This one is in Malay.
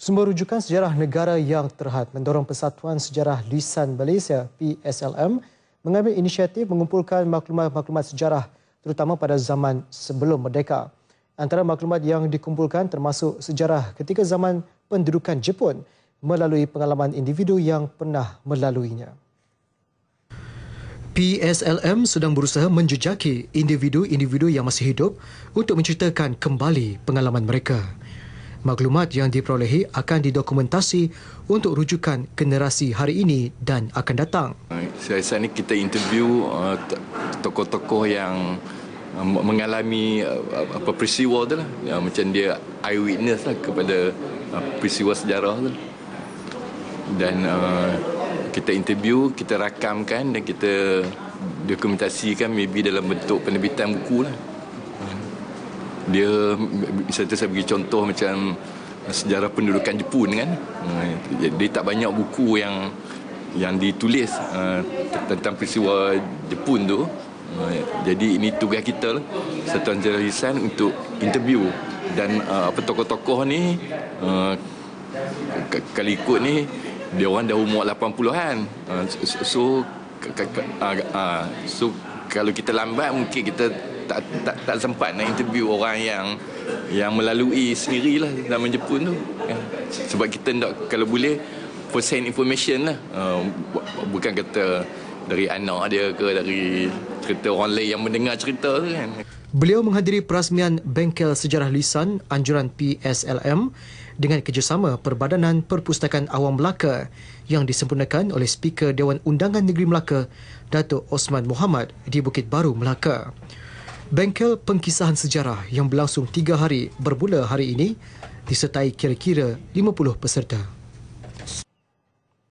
Sumber rujukan sejarah negara yang terhad mendorong Persatuan Sejarah Lisan Malaysia PSLM mengambil inisiatif mengumpulkan maklumat-maklumat sejarah terutama pada zaman sebelum merdeka. Antara maklumat yang dikumpulkan termasuk sejarah ketika zaman pendudukan Jepun melalui pengalaman individu yang pernah melaluinya. PSLM sedang berusaha menjejaki individu-individu yang masih hidup untuk menceritakan kembali pengalaman mereka maklumat yang diperolehi akan didokumentasi untuk rujukan generasi hari ini dan akan datang. Saya ini kita interview uh, tokoh-tokoh yang uh, mengalami uh, apa peristiwa tu lah ya, macam dia eyewitness lah kepada peristiwa sejarah tu dan kita interview kita rakamkan dan kita dokumentasikan maybe dalam bentuk penerbitan buku lah dia saya saya bagi contoh macam sejarah pendudukan Jepun kan eh, Dia tak banyak buku yang yang ditulis uh, tentang peristiwa Jepun tu uh, jadi ini tugas kita lah Satuan Jenderal Hisan untuk interview dan uh, apa tokoh-tokoh ni uh, kali ikut ni dia orang dah umur 80-an uh, so, uh, uh, so kalau kita lambat mungkin kita tak, tak tak sempat nak interview orang yang yang melalui sendirilah nama Jepun tu kan? sebab kita nak kalau boleh first hand information lah uh, bukan kata dari anak dia ke dari cerita orang lain yang mendengar cerita tu kan Beliau menghadiri perasmian Bengkel Sejarah Lisan anjuran PSLM dengan kerjasama Perbadanan Perpustakaan Awam Melaka yang disempurnakan oleh Speaker Dewan Undangan Negeri Melaka, Datuk Osman Muhammad di Bukit Baru, Melaka. Bengkel pengkisahan sejarah yang berlangsung tiga hari bermula hari ini disertai kira-kira 50 peserta.